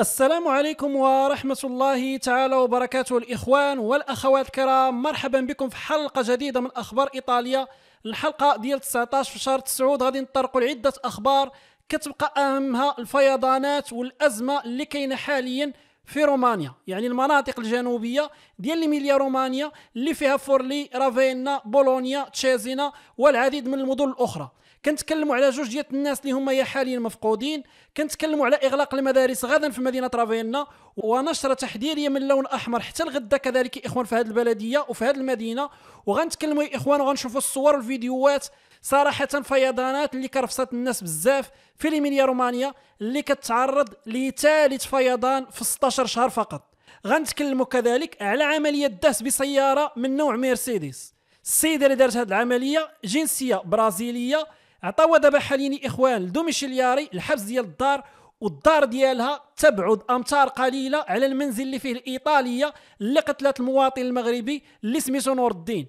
السلام عليكم ورحمة الله تعالى وبركاته الإخوان والأخوات الكرام مرحبا بكم في حلقة جديدة من أخبار إيطاليا الحلقة ديال 19 في شهر 9 غادي نطرقوا لعدة أخبار كتبقى أهمها الفيضانات والأزمة اللي كاينة حاليا في رومانيا يعني المناطق الجنوبيه ديال الميليا رومانيا اللي فيها فورلي رافينا بولونيا تشيزينا والعديد من المدن الاخرى كنتكلموا على جوج ديال الناس اللي هما يا حاليا مفقودين كنتكلموا على اغلاق المدارس غدا في مدينه رافينا ونشره تحذيريه من لون احمر حتى الغدا كذلك يا اخوان في هذه البلديه وفي هذه المدينه وغنتكلموا يا اخوان وغنشوفوا الصور والفيديوهات صراحه فيضانات اللي كرفصات الناس بزاف في ليميليا رومانيا اللي كتعرض لثالث فيضان في 16 شهر فقط غنتكلموا كذلك على عمليه دهس بسياره من نوع مرسيدس السيده اللي دارت هذه العمليه جنسيه برازيليه عطاو دابا حاليا اخوان الدوميشيلياري الحبس ديال الدار والدار ديالها تبعد امتار قليله على المنزل اللي فيه الايطاليه اللي قتلت المواطن المغربي اللي سميتو نور الدين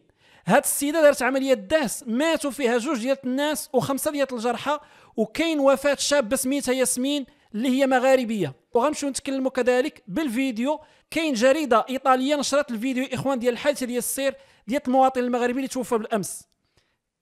هاد السيده دارت عمليه دهس ماتوا فيها جوج ديال الناس وخمسه ديال الجرحى وكاين وفاه شابه سميتها ياسمين اللي هي مغاربيه وغنمشيو نتكلموا كذلك بالفيديو كاين جريده ايطاليه نشرت الفيديو اخوان ديال الحادثه ديال السير ديال المواطن المغربي اللي توفى بالامس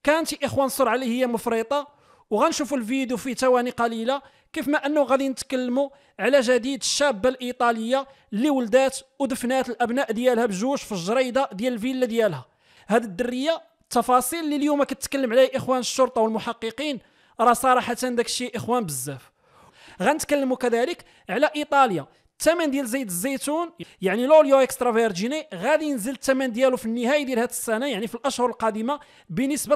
كانت اخوان السرعه اللي هي مفرطه وغنشوفوا الفيديو في ثواني قليله كيف ما انه غادي نتكلموا على جديد الشابه الايطاليه اللي ولدات ودفنات الابناء ديالها بجوج في الجريده ديال الفيلا ديالها هاد الدريه التفاصيل اللي اليوم كتكلم عليها اخوان الشرطه والمحققين راه صراحه داكشي اخوان بزاف غنتكلموا كذلك على ايطاليا الثمن ديال زيت الزيتون يعني لوليو اكسترا فيرجيني غادي ينزل الثمن ديالو في النهايه ديال هذه السنه يعني في الاشهر القادمه بنسبه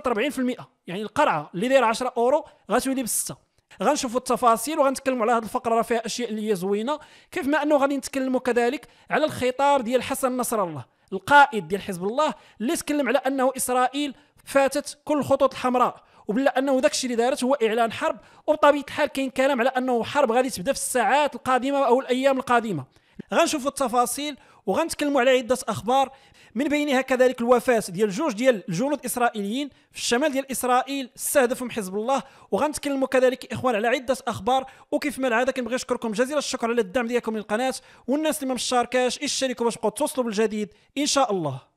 40% يعني القرعه اللي دايره 10 اورو غتولي ب 6 غنشوفوا التفاصيل وغنتكلموا على هذه الفقره راه فيها اشياء اللي هي زوينه كيف ما انه غادي نتكلموا كذلك على الخطاب ديال حسن نصر الله القائد ديال حزب الله اللي تكلم على انه اسرائيل فاتت كل الخطوط الحمراء وبلا انه ذاك الشيء اللي دارت هو اعلان حرب وبطبيعه الحال كاين كلام على انه حرب غادي تبدا في الساعات القادمه او الايام القادمه غنشوفوا التفاصيل وغنتكلموا على عده اخبار من بينها كذلك الوفاه ديال جوج ديال الجنود الاسرائيليين في الشمال ديال اسرائيل استهدفهم حزب الله وغنتكلموا كذلك اخوان على عده اخبار وكيف ما العاده كنبغي نشكركم جزيل الشكر على الدعم ديالكم للقناه والناس اللي ما مشاركاش اشتركوا باش تبقوا توصلوا بالجديد ان شاء الله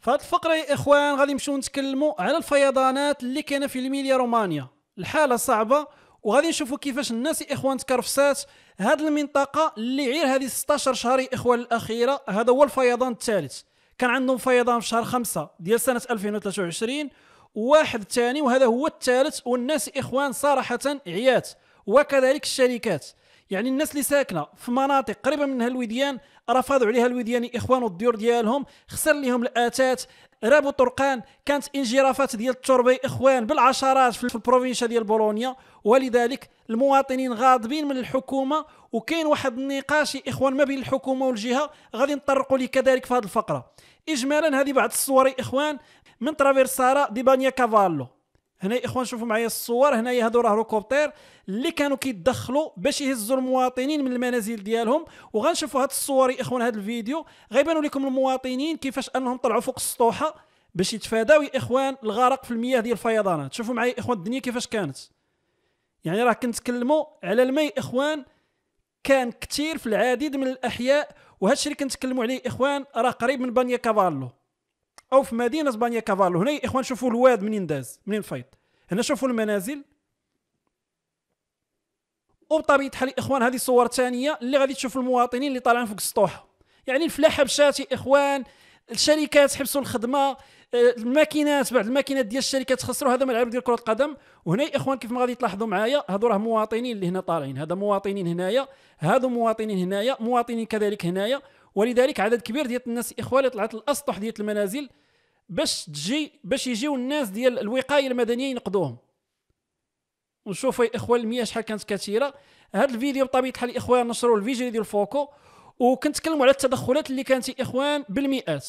في هذه الفقره يا اخوان غادي نمشيو نتكلموا على الفيضانات اللي كاينه في الميليا رومانيا الحاله صعبه وغادي نشوفوا كيفاش الناس يا اخوان تكرفسات هذه المنطقه اللي عير هذه 16 شهر يا اخوان الاخيره هذا هو الفيضان الثالث كان عندهم فيضان في شهر 5 ديال سنه 2023 واحد ثاني وهذا هو الثالث والناس اخوان صراحه عيات وكذلك الشركات يعني الناس اللي ساكنه في مناطق قريبه من الوديان رفضوا عليها الوديان اخوان الديور ديالهم خسر لهم الاتات رابوا طرقان كانت انجرافات ديال التربه اخوان بالعشرات في البروفينشا ديال بولونيا ولذلك المواطنين غاضبين من الحكومه وكاين واحد النقاش يا اخوان ما بين الحكومه والجهه غادي نطرقوا ليه كذلك في هذه الفقره اجمالا هذه بعض الصور يا اخوان من ترافيرسارا دي بانيا كافالو هنا يا اخوان شوفوا معايا الصور هنايا هادو راه روكوبتير اللي كانوا كيدخلوا باش يهزوا المواطنين من المنازل ديالهم وغنشوفوا هاد الصور يا اخوان هاد الفيديو غيبانوا لكم المواطنين كيفاش انهم طلعوا فوق السطوحه باش يتفاداو يا اخوان الغرق في المياه ديال الفيضانات شوفوا معايا يا اخوان الدنيا كيفاش كانت يعني راه كنتكلموا على الماء يا اخوان كان كثير في العديد من الاحياء وهذا الشيء اللي كنتكلموا عليه اخوان راه قريب من بانيا كافالو او في مدينه اسبانيا كافالو هنا اخوان شوفوا الواد منين داز منين فايض هنا شوفوا المنازل وبطبيعه الحال الاخوان هذه صور ثانيه اللي غادي تشوف المواطنين اللي طالعين فوق السطوح يعني الفلاحه مشات يا اخوان الشركات حبسوا الخدمه آه، الماكينات بعد الماكينات ديال الشركات خسروا هذا ملعب ديال كره القدم وهنا اخوان كيف ما غادي تلاحظوا معايا هادو راه مواطنين اللي هنا طالعين هذا مواطنين هنايا هادو مواطنين هنايا مواطنين كذلك هنايا ولذلك عدد كبير ديال الناس اخوان اللي طلعت الاسطح ديال المنازل باش تجي باش يجيو الناس ديال الوقايه المدنيه ينقذوهم ونشوفوا يا اخوان المياه شحال كانت كثيره هذا الفيديو بطبيعه الحال الاخوان نشروا الفيديو ديال فوكو وكنتكلموا على التدخلات اللي كانت يا اخوان بالمئات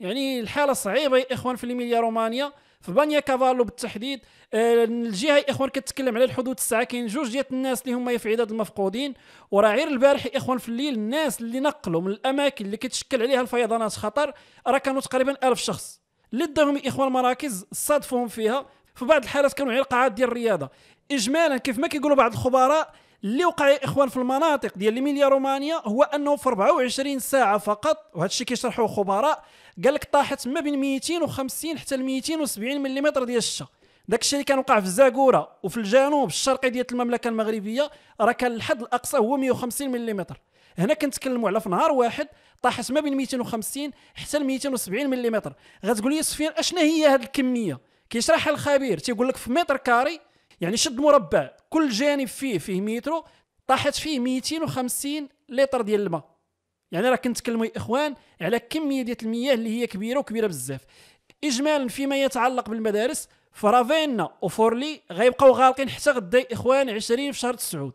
يعني الحاله صعيبه يا اخوان في الميليا رومانيا في بانيا كافالو بالتحديد آه، الجهه الاخوان كتكلم على الحدود الساعه كاين جوج ديال الناس اللي هما في عدد المفقودين وراه غير البارح الاخوان في الليل الناس اللي نقلوا من الاماكن اللي كتشكل عليها الفيضانات خطر راه كانوا تقريبا 1000 شخص اللي داهم الاخوان مراكز صادفوهم فيها في بعض الحالات كانوا على القاعات ديال الرياضه اجمالا كيف ما كيقولوا بعض الخبراء اللي وقع يا اخوان في المناطق ديال ليميليا رومانيا هو انه في 24 ساعه فقط وهذا الشيء كيشرحوه خبراء قال لك طاحت ما بين 250 حتى 270 ملم ديال الشتاء داك الشيء اللي كان وقع في الزاكوره وفي الجنوب الشرقي ديال المملكه المغربيه راه كان الحد الاقصى هو 150 ملم هنا كنتكلموا على في نهار واحد طاحت ما بين 250 حتى 270 ملم غتقول لي سفيان اشنا هي هذه الكميه كيشرحها الخبير تيقول لك في متر كاري يعني شد مربع كل جانب فيه فيه مترو طاحت فيه 250 لتر ديال الماء يعني راه كنتكلموا يا اخوان على كميه ديال المياه اللي هي كبيره وكبيره بزاف اجمالا فيما يتعلق بالمدارس فرافينا وفورلي غيبقاو غالقين حتى غدا يا اخوان 20 في شهر 9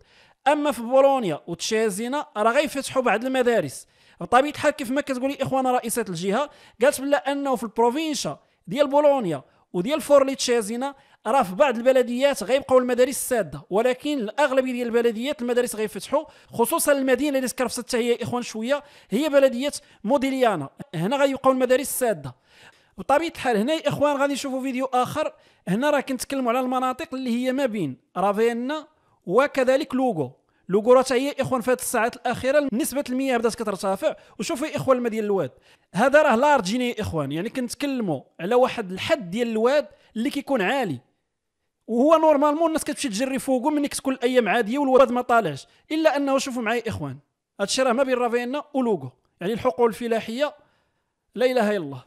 اما في بولونيا وتشازينا راه غيفتحوا بعض المدارس بطبيعه الحال كيف ما كتقول اخوان رئيسه الجهه قالت بلا انه في البروفينشا ديال بولونيا وديال فورليتشاز هنا راه في بعض البلديات غيبقاو المدارس الساده ولكن الاغلبيه ديال البلديات المدارس غيفتحوا خصوصا المدينه اللي تكرفصت في هي اخوان شويه هي بلديه موديليانا هنا غيبقاو المدارس الساده بطبيعه الحال هنا اخوان غادي نشوفوا فيديو اخر هنا راه كنتكلموا على المناطق اللي هي ما بين رافينا وكذلك لوغو لوغورا حتى هي اخوان في هذه الساعات الاخيره نسبه المياه بدات كترتفع وشوفوا اخوان الماء ديال الواد هذا راه لارج جيني اخوان يعني كنتكلموا على واحد الحد ديال الواد اللي كيكون عالي وهو نورمالمون الناس كتمشي تجري فوقه ملي كتكون الايام عاديه والواد ما طالعش الا انه شوفوا معايا اخوان هادشي راه ما بين رافينا ولوغو يعني الحقول الفلاحيه لا اله الا الله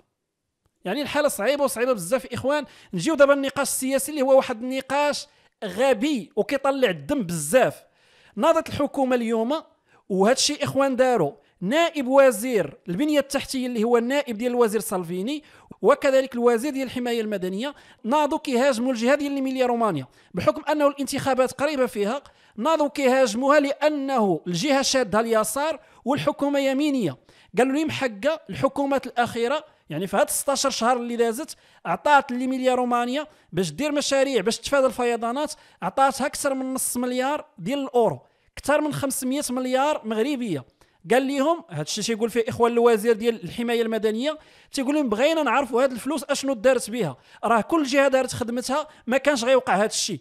يعني الحاله صعيبه وصعيبه بزاف اخوان نجيو دابا النقاش السياسي اللي هو واحد النقاش غبي وكيطلع الدم بزاف ناضت الحكومه اليوم وهذا الشيء اخوان داروا نائب وزير البنيه التحتيه اللي هو النائب ديال الوزير سالفيني وكذلك الوزير ديال الحمايه المدنيه ناضوا كيهاجموا الجهه ديال الميليا رومانيا بحكم انه الانتخابات قريبه فيها ناضوا كيهاجموها لانه الجهه شاده اليسار والحكومه يمينيه قالوا لهم حق الحكومات الاخيره يعني في هاد 16 شهر اللي دازت عطات ميليا رومانيا باش دير مشاريع باش تفادى الفيضانات عطاتها اكثر من نص مليار ديال الاورو اكثر من 500 مليار مغربيه قال لهم هذا الشيء تيقول فيه اخوان الوزير ديال الحمايه المدنيه تيقول لهم بغينا نعرفوا هاد الفلوس اشنو دارت بها راه كل جهه دارت خدمتها ما كانش غيوقع هذا الشيء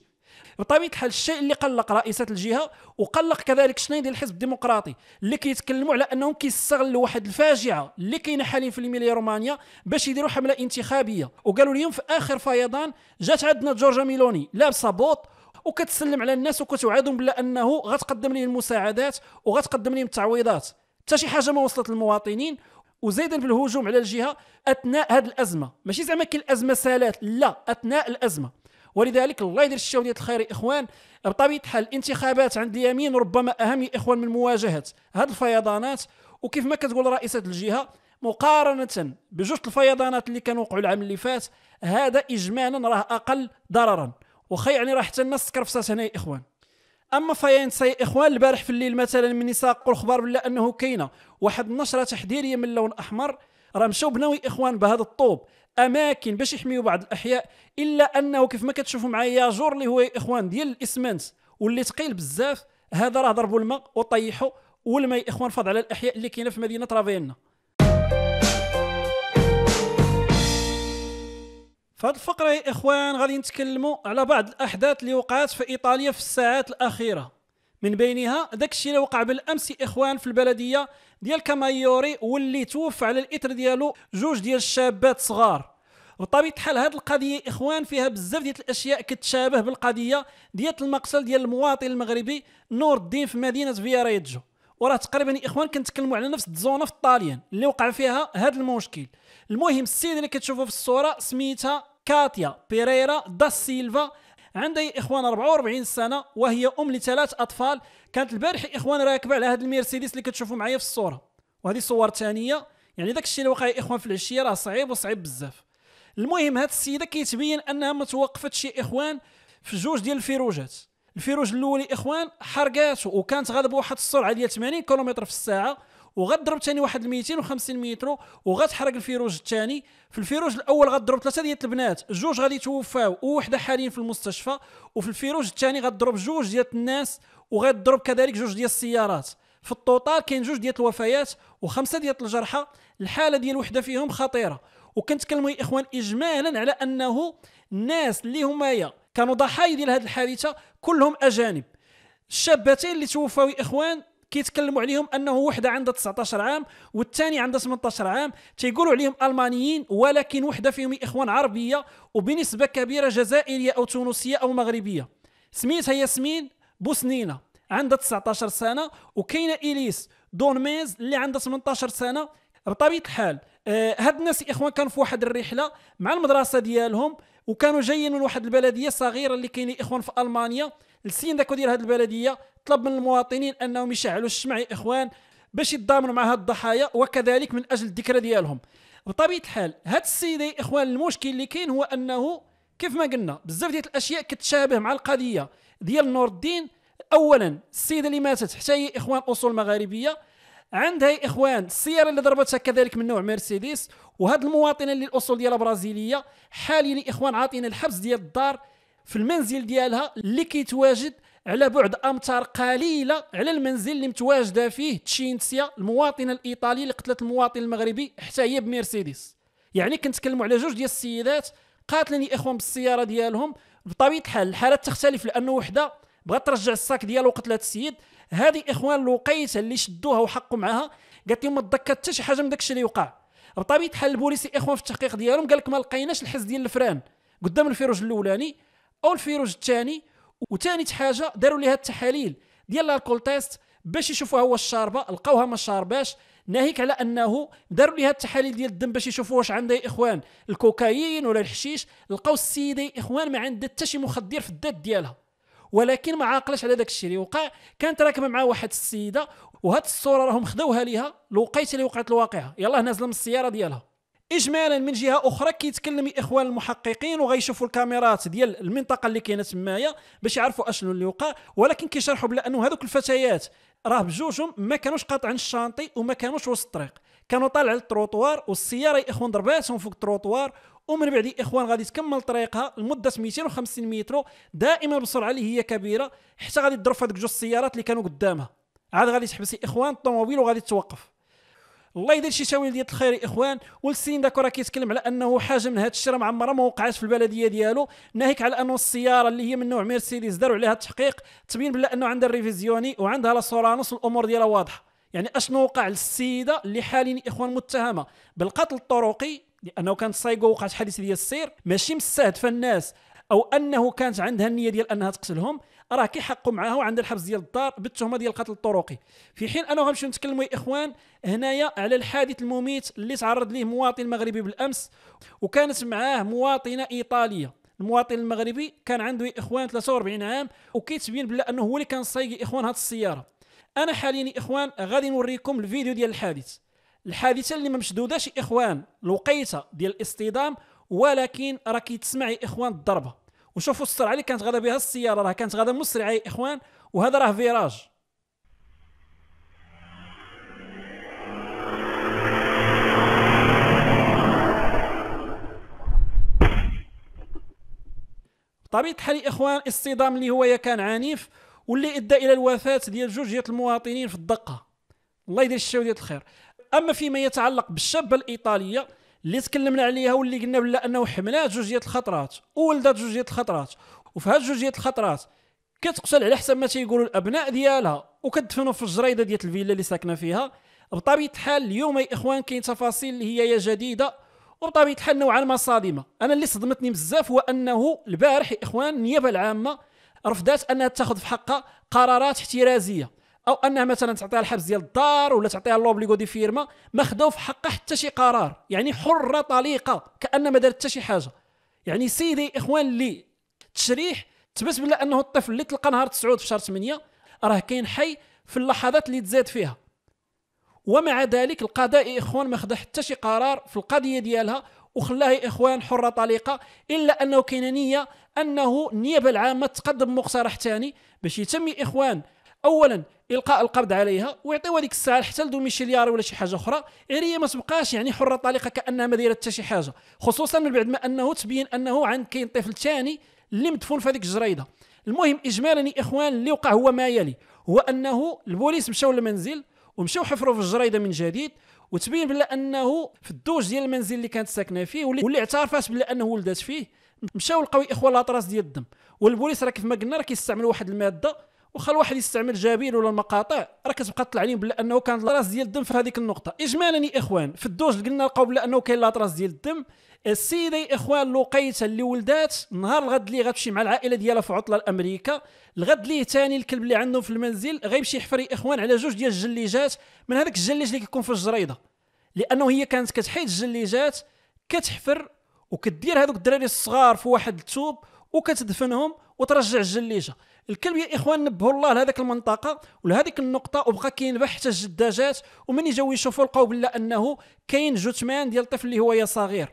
بطبيعه الحال الشيء اللي قلق رئيسه الجهه وقلق كذلك شنين ديال الحزب الديمقراطي اللي كيتكلموا على انهم كيستغلوا واحد الفاجعه اللي كاينه حاليا في الميليا رومانيا باش يديروا حمله انتخابيه وقالوا اليوم في اخر فيضان جات عندنا جورجا ميلوني لابسه بوط وكتسلم على الناس وكتوعدهم بلا انه غتقدم لهم المساعدات وغتقدم لهم التعويضات حتى شي حاجه ما وصلت للمواطنين وزيدا في الهجوم على الجهه اثناء هذه الازمه ماشي زعما كاين الازمه سالات لا اثناء الازمه ولذلك الله يدير الشاو ديال الخير يا اخوان بطبيعه الحال الانتخابات عند اليمين ربما اهم يا اخوان من مواجهه هذه الفيضانات وكيف ما كتقول رئيسه الجهه مقارنه بجوج الفيضانات اللي كانوا وقعوا العام اللي فات هذا اجمالا راه اقل ضررا واخا يعني راه حتى الناس كرفصات هنا يا اخوان اما فاينسا يا اخوان البارح في الليل مثلا من نساق الخبر بلا انه كاينه واحد النشره تحذيريه من اللون احمر راه مشاو بناو الاخوان بهذا الطوب اماكن باش يحميوا بعض الاحياء الا انه كيف ما كتشوفوا معايا ياجور اللي هو اخوان ديال الاسمنت واللي ثقيل بزاف هذا راه ضربوا الماء وطيحوا والماء اخوان فاض على الاحياء اللي كاينه في مدينه رافينا في هذه الفقره يا اخوان غادي نتكلموا على بعض الاحداث اللي وقعت في ايطاليا في الساعات الاخيره من بينها داكشي اللي وقع بالامس اخوان في البلديه ديال كامايوري واللي توفى على الاثر ديالو جوج ديال الشابات صغار بطبيعه الحال هذه القضيه اخوان فيها بزاف ديال الاشياء كتشابه بالقضيه ديال المقتل ديال المواطن المغربي نور الدين في مدينه فياريجو وراه تقريبا اخوان كنتكلموا على نفس الزونه في الطاليان اللي وقع فيها هذا المشكل المهم السيده اللي كتشوفوا في الصوره سميتها كاتيا بيريرا دا سيلفا عندها يا اخوان 44 سنه وهي ام لثلاث اطفال كانت البارح يا اخوان راكبه على هذا المرسيدس اللي كتشوفوا معايا في الصوره وهذه صور ثانيه يعني داك الشيء اللي وقع يا اخوان في العشيه راه صعيب وصعيب بزاف المهم هذه السيده كيتبين انها ما توقفتش يا اخوان في جوج ديال الفيروجات الفيروج الاول يا اخوان حرقات وكانت غاده بواحد السرعه ديال 80 كيلومتر في الساعه وغتضرب ثاني واحد 250 متر وغتحرق الفيروج الثاني في الفيروج الاول غتضرب ثلاثه ديال البنات جوج غادي يتوفاو ووحده حاليا في المستشفى وفي الفيروج الثاني غتضرب جوج ديال الناس وغتضرب كذلك جوج ديال السيارات في الطوطال كاين جوج ديال الوفيات وخمسه ديال الجرحى الحاله ديال وحده فيهم خطيره وكنتكلموا يا اخوان اجمالا على انه الناس اللي همايا كانوا ضحايا ديال هذه الحادثه كلهم اجانب الشابتين اللي توفاو يا اخوان كيتكلموا عليهم انه وحده عندها 19 عام والثاني عندها 18 عام تيقولوا عليهم المانيين ولكن وحده فيهم اخوان عربيه وبنسبه كبيره جزائريه او تونسيه او مغربيه سميتها ياسمين بوسنينه عندها 19 سنه وكاينه اليس دونميز اللي عندها 18 سنه بطبيعه الحال آه، هاد الناس الاخوان كانوا في واحد الرحله مع المدرسه ديالهم وكانوا جايين من واحد البلديه صغيره اللي كاينين اخوان في المانيا السيد داكو ديال هذه البلديه طلب من المواطنين انهم يشعلوا الشمع يا اخوان باش يتضامنوا مع هاد الضحايا وكذلك من اجل الذكرى ديالهم بطبيعه الحال هاد السيد يا اخوان المشكل اللي كاين هو انه كيف ما قلنا بزاف ديال الاشياء كتشابه مع القضيه ديال نور الدين اولا السيده اللي ماتت حتى هي اخوان اصول مغاربيه عندها يا اخوان السياره اللي ضربتها كذلك من نوع مرسيدس وهاد المواطنه اللي الاصول ديالها برازيليه حاليا اخوان عاطينا الحبس ديال الدار في المنزل ديالها اللي كيتواجد على بعد امتار قليله على المنزل اللي متواجده فيه تشينسيا المواطنه الايطاليه اللي قتلت المواطن المغربي حتى هي بمرسيدس يعني كنتكلموا على جوج ديال السيدات قاتلين يا اخوان بالسياره ديالهم بطبيعه الحال الحالات تختلف لانه وحده بغات ترجع الساك ديالو وقتلت السيد هذه اخوان لقيت اللي شدوها وحقوا معاها قالت لهم ما تذكرت حتى شي حاجه من داكشي اللي وقع بطبيعه الحال البوليسي اخوان في التحقيق ديالهم قال لك ما لقيناش الحز ديال الفران قدام الفيروج الاولاني او الفيروس الثاني وثالث حاجه داروا ليها التحاليل ديال الكول تيست باش يشوفوها هو الشاربه لقاوها ما شارباش ناهيك على انه داروا ليها التحاليل ديال الدم باش يشوفوا واش عندها يا اخوان الكوكايين ولا الحشيش لقاو السيده يا اخوان ما عندها حتى شي مخدر في الذات ديالها ولكن ما عاقلاش على داك الشيء اللي وقع كانت راكبه مع واحد السيده وهاد الصوره راهم خداوها ليها لوقيته اللي وقعت الواقعه يلاه نازله من السياره ديالها اجمالا من جهه اخرى كيتكلم الاخوان المحققين وغيشوفوا الكاميرات ديال المنطقه اللي كاينه تمايا باش يعرفوا اشنو اللي وقع ولكن كيشرحوا بلا انه هذوك الفتيات راه بجوجهم ما كانوش قاطعين الشانطي وما كانوش وسط الطريق كانوا طالع على التروطوار والسياره يا اخوان ضرباتهم فوق التروطوار ومن بعد اخوان غادي تكمل طريقها لمده 250 متر دائما بسرعه اللي هي كبيره حتى غادي تضرب في هذوك جوج السيارات اللي كانوا قدامها عاد غادي تحبس اخوان الطوموبيل وغادي توقف الله يدير شي تاويل ديال الخير يا اخوان والسين داكو راه كيتكلم على انه حاجه من هذا الشيء راه عمرها ما وقعات في البلديه ديالو ناهيك على انه السياره اللي هي من نوع مرسيدس داروا عليها التحقيق تبين بلا انه عندها الريفيزيوني وعندها لا سورانوس الامور ديالها واضحه يعني اشنو وقع للسيده اللي حاليا اخوان متهمه بالقتل الطرقي لانه كانت سايكو وقعت حادثه ديال السير ماشي مستهدفه الناس او انه كانت عندها النيه ديال انها تقتلهم راه كيحقوا معاه وعند الحبس ديال الدار بالتهمه ديال القتل الطرقي في حين انه غنمشيو نتكلموا يا اخوان هنايا على الحادث المميت اللي تعرض ليه مواطن مغربي بالامس وكانت معاه مواطنه ايطاليه المواطن المغربي كان عنده يا اخوان 43 عام وكيتبين بلا انه هو اللي كان صايق يا اخوان هذه السياره انا حاليا يا اخوان غادي نوريكم الفيديو ديال الحادث الحادثه اللي ما مشدوداش يا اخوان الوقيته ديال الاصطدام ولكن راه كيتسمع يا اخوان الضربه وشوفوا السرعه اللي كانت غادا بها السياره راه كانت غادا مسرعه يا اخوان وهذا راه فيراج بطبيعه الحال اخوان الصدام اللي هو كان عنيف واللي ادى الى الوفاه ديال جوج ديال المواطنين في الدقه الله يدير الشاو ديال الخير اما فيما يتعلق بالشابه الايطاليه اللي تكلمنا عليها واللي قلنا بلا انه حملات جوج الخطرات وولدات جوج الخطرات وفي هاد جوج الخطرات كتقتل على حسب ما تيقولوا الابناء ديالها وكتدفنوا في الجريده ديال الفيلا اللي ساكنه فيها بطبيعه الحال اليوم يا اخوان كاين تفاصيل اللي هي جديده وبطبيعه الحال نوعا ما صادمه انا اللي صدمتني بزاف هو انه البارح يا اخوان النيابه العامه رفضت انها تاخذ في حقها قرارات احترازيه او انها مثلا تعطيها الحبس ديال الدار ولا تعطيها لوبليغو دي فيرما ما خداو في حقها حتى شي قرار يعني حره طليقه كان ما دارت حتى شي حاجه يعني سيدي اخوان اللي تشريح تبس بلا انه الطفل اللي تلقى نهار تسعود في شهر 8 راه كاين حي في اللحظات اللي تزاد فيها ومع ذلك القضاء اخوان ما خدا حتى شي قرار في القضيه ديالها وخلاه اخوان حره طليقه الا انه كاين نيه انه النيابه العامه تقدم مقترح ثاني باش يتم اخوان اولا القاء القبض عليها ويعطيو هذيك الساعه حتى ميشيليار ولا شي حاجه اخرى غير هي ما تبقاش يعني حره طالقه كانها ما دايره حتى شي حاجه خصوصا من بعد ما انه تبين انه عند كاين طفل ثاني اللي مدفون في هذيك الجريده المهم اجمالا يا اخوان اللي وقع هو ما يلي هو انه البوليس مشاو للمنزل ومشاو حفروا في الجريده من جديد وتبين بلا انه في الدوج ديال المنزل اللي كانت ساكنه فيه واللي اعترفات بلا انه ولدت فيه مشاو لقاو اخوان لاطراس ديال الدم والبوليس راه كيف ما قلنا راه كيستعمل واحد الماده واخا الواحد يستعمل جابيل ولا المقاطع راه كتبقى تطلع عليهم بلا انه كان لاطراس ديال الدم في هذيك النقطه اجمالا يا اخوان في الدوج قلنا لقاو بلا انه كاين لاطراس ديال الدم السيده يا اخوان لقيته اللي ولدات نهار الغد اللي غتمشي مع العائله ديالها في عطله لامريكا الغد ليه ثاني الكلب اللي عندهم في المنزل غيمشي يحفر يا اخوان على جوج ديال الجليجات من هذاك الجليج اللي كيكون في الجريده لانه هي كانت كتحيد الجليجات كتحفر وكدير هذوك الدراري الصغار في واحد التوب وكتدفنهم وترجع الجليجه الكلب يا اخوان نبهوا الله لهذيك المنطقه ولهذيك النقطه وبقى كينبح حتى الجدة جات ومن يجاو يشوفوا لقاو بلا انه كاين جثمان ديال الطفل اللي هو يا صغير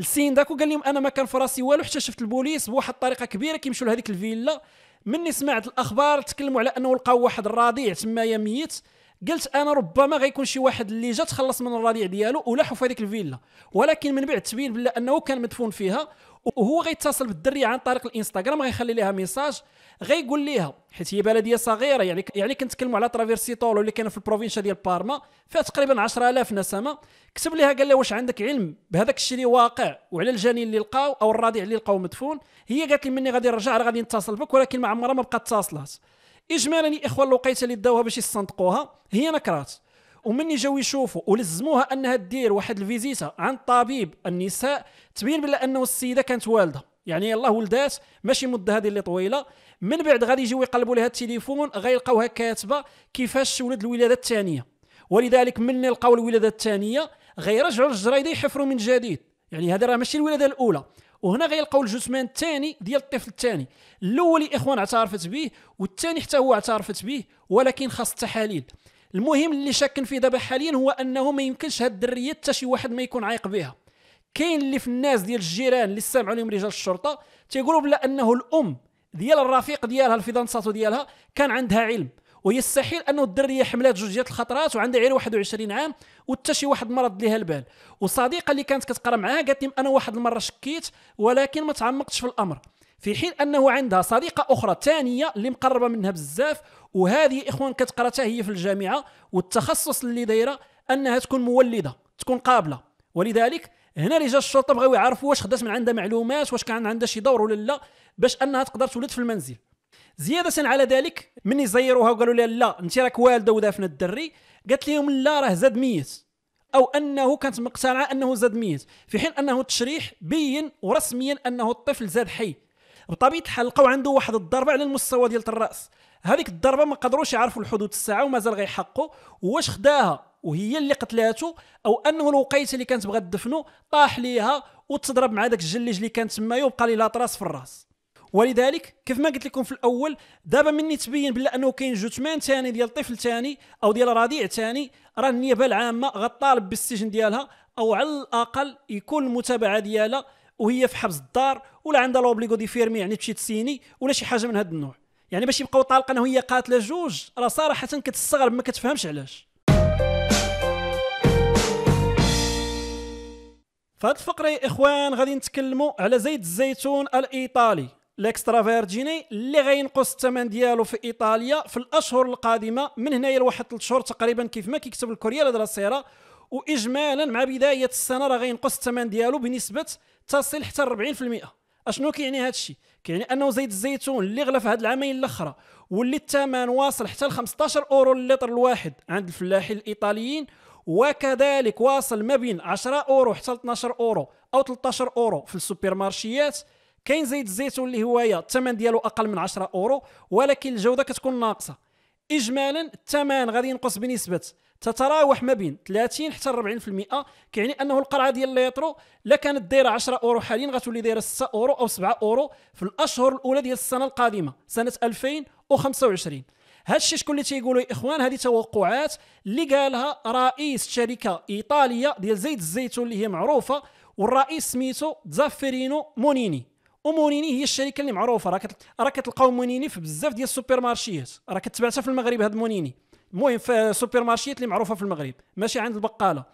السين داك وقال لهم انا ما كان في راسي والو حتى شفت البوليس بواحد الطريقه كبيره كيمشيو لهذيك الفيلا مني سمعت الاخبار تكلموا على انه لقاو واحد الرضيع تمايا ميت قلت انا ربما غيكون شي واحد اللي جا تخلص من الرضيع ديالو ولاحوا في هذيك الفيلا ولكن من بعد تبين بلا انه كان مدفون فيها وهو غيتصل بالدريه عن طريق الانستغرام غيخلي لها ميساج غيقول ليها حيت هي بلديه صغيره يعني يعني كنتكلموا على ترافيرسي طولو اللي كان في البروفينش ديال بارما فيها تقريبا 10000 نسمه كتب ليها قال لها واش عندك علم بهذاك الشيء اللي واقع وعلى الجنين اللي لقاو او الرضيع اللي لقاو مدفون هي قالت لي مني غادي نرجع راه غادي نتصل بك ولكن ما عمرها ما بقات اتصلات اجمالا الاخوه الوقيته اللي داوها باش يصندقوها هي نكرات ومني جاو يشوفوا ولزموها انها دير واحد الفيزيتا عند طبيب النساء تبين بلا انه السيده كانت والده يعني يلاه ولدات ماشي مده هذه اللي طويله من بعد غادي يجيو يقلبوا لها التليفون غيلقاوها كاتبه كيفاش ولد الولاده الثانيه ولذلك من لقاو الولاده الثانيه غيرجعوا للجريده يحفروا من جديد يعني هذا راه ماشي الولاده الاولى وهنا غيلقاو الجثمان الثاني ديال الطفل الثاني الاول الاخوان اعترفت به والثاني حتى هو اعترفت به ولكن خاص التحاليل المهم اللي شاكن فيه دابا حاليا هو انه ما يمكنش هاد الدريه حتى شي واحد ما يكون عايق بها كاين اللي في الناس ديال الجيران اللي سمعوا لهم رجال الشرطه تيقولوا بلا انه الام ديال الرفيق ديالها الفيدانساتو ديالها كان عندها علم ويستحيل انه الدريه حملات جوج ديال الخطرات وعندها غير 21 عام وتا شي واحد مرض ليها البال وصديقه اللي كانت كتقرا معاها قالت لي انا واحد المره شكيت ولكن ما تعمقتش في الامر في حين انه عندها صديقه اخرى ثانيه اللي مقربه منها بزاف وهذه اخوان كتقرا هي في الجامعه والتخصص اللي دايره انها تكون مولده تكون قابله ولذلك هنا رجال الشرطه بغاو يعرفوا واش خدات من عندها معلومات واش كان عندها شي دور ولا لا باش انها تقدر تولد في المنزل زياده على ذلك ملي زيروها وقالوا لها لا انت راك والده ودافنه الدري قالت لهم لا راه زاد ميت او انه كانت مقتنعه انه زاد ميت في حين انه التشريح بين ورسميا انه الطفل زاد حي بطبيعه الحال لقاو عنده واحد الضربه على المستوى ديال الراس هذيك الضربه ما قدروش يعرفوا الحدود الساعه ومازال غيحقوا واش خداها وهي اللي قتلاته او انه الوقيته اللي كانت بغات تدفنه طاح ليها وتضرب مع داك الجليج اللي كان تمايا وبقى لي لاطراس في الراس ولذلك كيف ما قلت لكم في الاول دابا مني تبين بلا انه كاين جثمان ثاني ديال طفل ثاني او ديال رضيع ثاني راه النيابه العامه غطالب بالسجن ديالها او على الاقل يكون المتابعه ديالها وهي في حبس الدار ولا عندها لوبليغو دي فيرمي يعني تمشي تسيني ولا شي حاجه من هذا النوع يعني باش يبقاو طالقين وهي قاتله جوج راه صراحه كتستغرب ما كتفهمش علاش في هذه الفقره يا اخوان غادي نتكلموا على زيت الزيتون الايطالي الاكسترا فيرجيني اللي غينقص الثمن ديالو في ايطاليا في الاشهر القادمه من هنايا لواحد 3 شهور تقريبا كيف ما كيكتب الكوريال ديال سيرا واجمالا مع بدايه السنه راه غينقص الثمن ديالو بنسبه تصل حتى 40% اشنو كيعني هذا الشيء كيعني انه زيت الزيتون اللي غلى في هاد العامين الاخرى واللي الثمن واصل حتى ل 15 اورو للتر الواحد عند الفلاحين الايطاليين وكذلك واصل ما بين 10 اورو حتى 12 اورو او 13 اورو في السوبر مارشيات كاين زيت الزيتون اللي هوايا الثمن ديالو اقل من 10 اورو ولكن الجوده كتكون ناقصه اجمالا الثمن غادي ينقص بنسبه تتراوح ما بين 30 حتى 40% كيعني انه القرعه ديال الليترو لا كانت دايره 10 اورو حاليا غتولي دايره 6 اورو او 7 اورو في الاشهر الاولى ديال السنه القادمه سنه 2025 هادشي شكون اللي تيقولوا يا اخوان هذه توقعات اللي قالها رئيس شركه ايطاليه ديال زيت الزيتون اللي هي معروفه والرئيس سميتو زافيرينو مونيني ومونيني هي الشركه اللي معروفه راه راه كتلقاو مونيني في بزاف ديال السوبر مارشيات راه كتباع في المغرب هاد مونيني المهم في سوبر مارشيات اللي معروفه في المغرب ماشي عند البقاله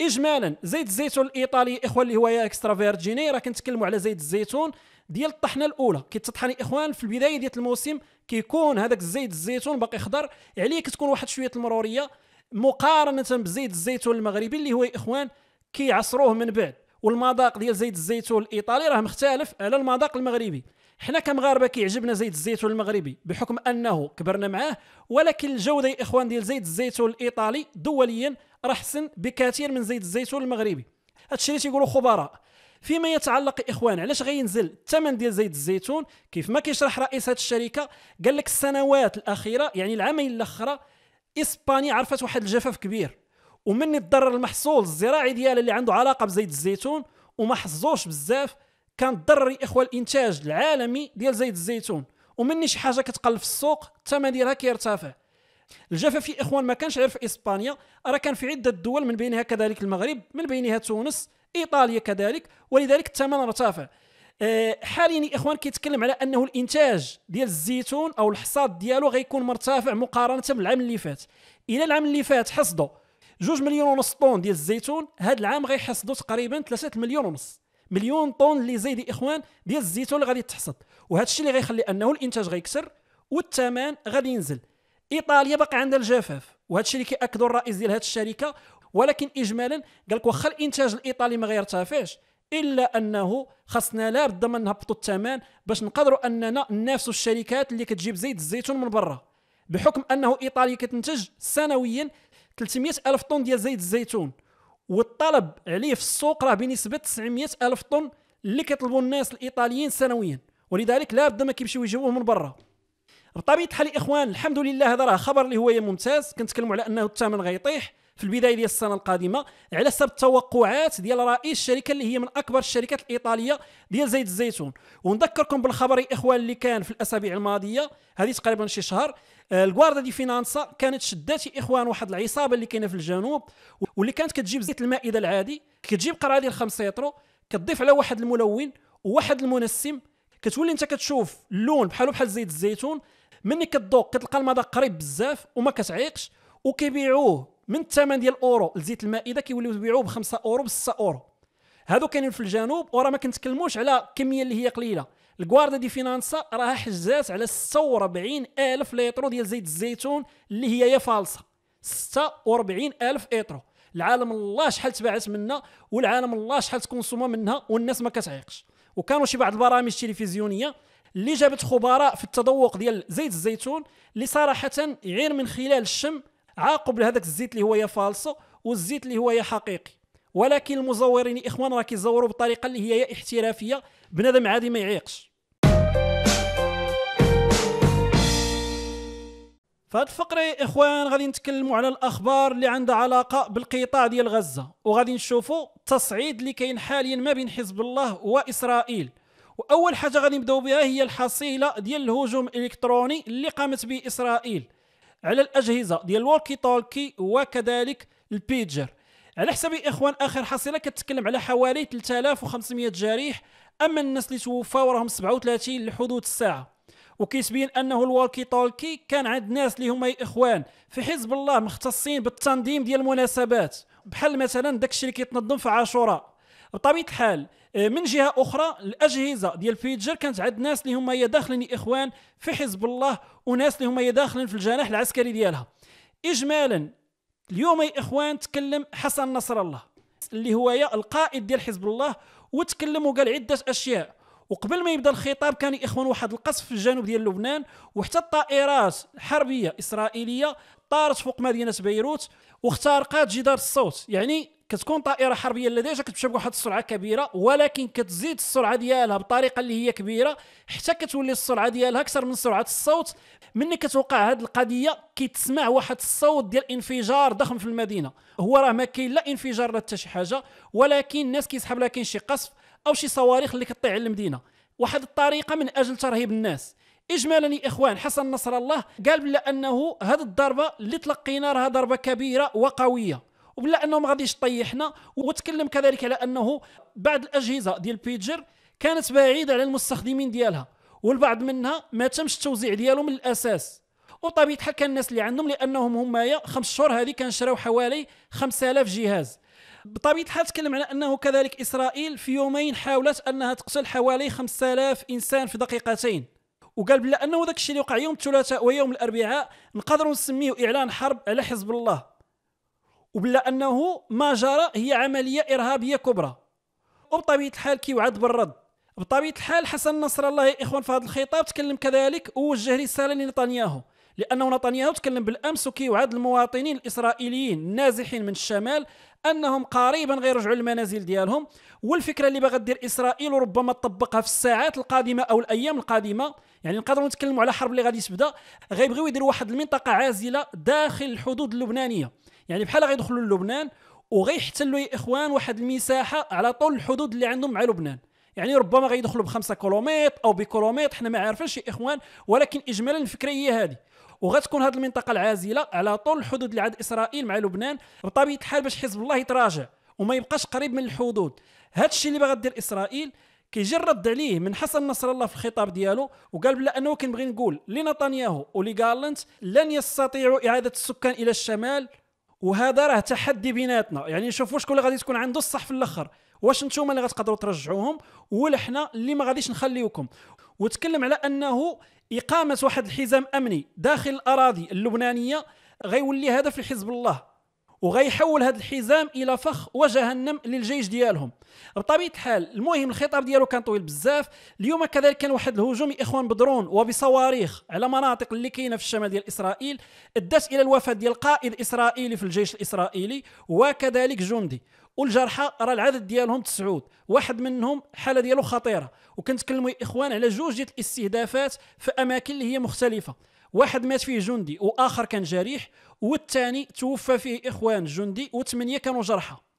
اجمالا زيت الزيتون الايطالي اخوان اللي هو اكسترا فيرجيني راه كنتكلموا على زيت الزيتون ديال الطحنه الاولى كيتطحن الاخوان في البدايه ديال الموسم كيكون هذاك الزيت الزيتون باقي خضر عليه كتكون واحد شويه المروريه مقارنه بزيت الزيتون المغربي اللي هو الاخوان كيعصروه من بعد والمذاق ديال زيت الزيتون الايطالي راه مختلف على المذاق المغربي حنا كمغاربه كيعجبنا زيت الزيتون المغربي بحكم انه كبرنا معاه ولكن الجوده يا اخوان ديال زيت الزيتون الايطالي دوليا راه احسن بكثير من زيت الزيتون المغربي هادشي اللي تيقولوا خبراء فيما يتعلق اخوان علاش غينزل الثمن ديال زيت الزيتون كيف ما كيشرح رئيس هذه الشركه قال لك السنوات الاخيره يعني العامين الاخرى اسبانيا عرفت واحد الجفاف كبير ومني تضرر المحصول الزراعي ديالها اللي عنده علاقه بزيت الزيتون وما حظوش بزاف كان ضرر اخوان الانتاج العالمي ديال زيت الزيتون ومني شي حاجه كتقل في السوق الثمن ديالها كيرتفع الجفاف يا اخوان ما كانش غير في اسبانيا راه كان في عده دول من بينها كذلك المغرب من بينها تونس ايطاليا كذلك ولذلك الثمن ارتفع آه، حاليا اخوان كيتكلم على انه الانتاج ديال الزيتون او الحصاد ديالو غيكون مرتفع مقارنه بالعام اللي فات الى العام اللي فات حصدوا 2 مليون ونص طن ديال الزيتون هذا العام غيحصدوا تقريبا 3 مليون ونص مليون طن اللي زايد اخوان ديال الزيتون اللي غادي تحصد وهذا الشيء اللي غيخلي انه الانتاج غيكسر والثمن غادي ينزل ايطاليا باقي عندها الجفاف وهذا الشيء اللي كياكدوا الرئيس ديال هذه الشركه ولكن اجمالا قال لك واخا الانتاج الايطالي ما غيرتفعش الا انه خاصنا لا بد ما نهبطوا الثمن باش نقدروا اننا ننافسوا الشركات اللي كتجيب زيت الزيتون من برا بحكم انه ايطاليا كتنتج سنويا 300 الف طن ديال زيت الزيتون والطلب عليه في السوق راه بنسبه 900 الف طن اللي كيطلبوا الناس الايطاليين سنويا ولذلك لا بد ما كيمشيو يجيبوه من برا بطبيعه الحال الاخوان الحمد لله هذا راه خبر اللي هو ممتاز كنتكلموا على انه الثمن غيطيح في البدايه ديال السنه القادمه على حسب التوقعات ديال رئيس الشركه اللي هي من اكبر الشركات الايطاليه ديال زيت الزيتون ونذكركم بالخبر يا اخوان اللي كان في الاسابيع الماضيه هذه تقريبا شي شهر آه، الكواردا دي فينانسا كانت شدات يا اخوان واحد العصابه اللي كاينه في الجنوب واللي كانت كتجيب زيت المائده العادي كتجيب ديال 5 يترو كتضيف على واحد الملون وواحد المنسم كتولي انت كتشوف اللون بحالو بحال زيت الزيتون ملي كتذوق كتلقى المذاق قريب بزاف وما كتعيقش وكيبيعوه من الثمن ديال اورو لزيت المائده كيوليو يبيعوه ب 5 اورو ب 6 اورو هادو كاينين في الجنوب وراه ما كنتكلموش على الكميه اللي هي قليله الكواردا دي فينانسا راها حجزات على 46 الف لتر ديال زيت الزيتون اللي هي يا فالصه 46 الف لتر العالم الله شحال تباعت منها والعالم الله شحال تكونسوما منها والناس ما كتعيقش وكانوا شي بعض البرامج التلفزيونيه اللي جابت خبراء في التذوق ديال زيت الزيتون اللي صراحه غير من خلال الشم عاقب لهذاك الزيت اللي هو يا فالصو والزيت اللي هو يا حقيقي ولكن المزورين اخوان راه كيزوروا بطريقه اللي هي يا احترافيه بنادم عادي ما يعيقش فهاد الفقرة يا اخوان غادي نتكلموا على الاخبار اللي عندها علاقه بالقطاع ديال غزه وغادي نشوفوا التصعيد اللي كاين حاليا ما بين حزب الله واسرائيل واول حاجه غادي نبداو بها هي الحصيله ديال الهجوم الالكتروني اللي قامت به اسرائيل على الاجهزه ديال الوكي تولكي وكذلك البيجر على حسب اخوان اخر حصيله كتكلم على حوالي 3500 جريح اما الناس اللي توفاو راهم 37 لحدود الساعه وكيتبين انه الوالكي تولكي كان عند ناس اللي هما اخوان في حزب الله مختصين بالتنظيم ديال المناسبات بحال مثلا داكشي اللي كيتنظم في عاشوراء بطبيعه الحال آه، من جهه اخرى الاجهزه ديال فيجر كانت عند ناس اللي هما داخلين اخوان في حزب الله وناس اللي هما داخلين في الجناح العسكري ديالها اجمالا اليوم يا اخوان تكلم حسن نصر الله اللي هو يا القائد ديال حزب الله وتكلم وقال عده اشياء وقبل ما يبدا الخطاب كان اخوان واحد القصف في الجنوب ديال لبنان وحتى الطائرات حربيه اسرائيليه طارت فوق مدينه بيروت واخترقت جدار الصوت يعني كتكون طائره حربيه اللي ديجا كتمشي بواحد السرعه كبيره ولكن كتزيد السرعه ديالها بطريقه اللي هي كبيره حتى كتولي السرعه ديالها اكثر من سرعه الصوت ملي كتوقع هذه القضيه كيتسمع واحد الصوت ديال انفجار ضخم في المدينه هو راه ما كاين لا انفجار لا حتى شي حاجه ولكن الناس كيسحب لها كاين شي قصف او شي صواريخ اللي كطيح على المدينه واحد الطريقه من اجل ترهيب الناس اجمالا يا اخوان حسن نصر الله قال بلا انه هذه الضربه اللي تلقينا راها ضربه كبيره وقويه وبلا انه ما غاديش طيحنا وتكلم كذلك على انه بعض الاجهزه ديال بيجر كانت بعيده على المستخدمين ديالها والبعض منها ما تمش التوزيع ديالو من الاساس وطبيعي الحال كان الناس اللي عندهم لانهم يا خمس شهور هذه كان شراو حوالي 5000 جهاز بطبيعه الحال تكلم على انه كذلك اسرائيل في يومين حاولت انها تقتل حوالي 5000 انسان في دقيقتين وقال بلا انه داك الشيء اللي وقع يوم الثلاثاء ويوم الاربعاء نقدروا نسميه اعلان حرب على حزب الله وبلا انه ما جرى هي عمليه ارهابيه كبرى وبطبيعه الحال كيوعد بالرد بطبيعه الحال حسن نصر الله يا اخوان في هذا الخطاب تكلم كذلك ووجه رساله لنتنياهو لأنه نتنياهو تكلم بالأمس وكيوعد المواطنين الإسرائيليين النازحين من الشمال أنهم قريبا غيرجعوا للمنازل ديالهم والفكرة اللي باغا دير إسرائيل وربما تطبقها في الساعات القادمة أو الأيام القادمة يعني نقدروا نتكلموا على حرب اللي غادي تبدا غيبغيو يديروا واحد المنطقة عازلة داخل الحدود اللبنانية يعني بحال غيدخلوا للبنان وغيحتلوا يا إخوان واحد المساحة على طول الحدود اللي عندهم مع لبنان يعني ربما غيدخلوا بخمسة كيلومتر او بكيلومتر حنا ما عارفينش يا اخوان ولكن اجمالا الفكره هي هذه وغتكون هذه المنطقه العازله على طول الحدود اللي عند اسرائيل مع لبنان بطبيعه الحال باش حزب الله يتراجع وما يبقاش قريب من الحدود هذا الشيء اللي باغا دير اسرائيل كيجي الرد عليه من حسن نصر الله في الخطاب ديالو وقال بلا انه كنبغي نقول لنتنياهو ولجالنت لن يستطيعوا اعاده السكان الى الشمال وهذا راه تحدي بيناتنا يعني نشوفوا شكون اللي غادي تكون عنده الصح في الاخر واش نتوما اللي غتقدروا ترجعوهم ولا حنا اللي ما غاديش نخليوكم وتكلم على انه اقامه واحد الحزام امني داخل الاراضي اللبنانيه غيولي هدف لحزب الله وغيحول هذا الحزام الى فخ وجهنم للجيش ديالهم بطبيعه الحال المهم الخطاب ديالو كان طويل بزاف اليوم كذلك كان واحد الهجوم اخوان بدرون وبصواريخ على مناطق اللي كاينه في الشمال ديال اسرائيل ادت الى الوفاه ديال قائد اسرائيلي في الجيش الاسرائيلي وكذلك جندي والجرحى راه العدد ديالهم تسعود واحد منهم حاله ديالو خطيره وكنتكلموا اخوان على جوج ديال الاستهدافات في اماكن اللي هي مختلفه واحد مات فيه جندي واخر كان جريح والثاني توفى فيه اخوان جندي وثمانيه كانوا جرحى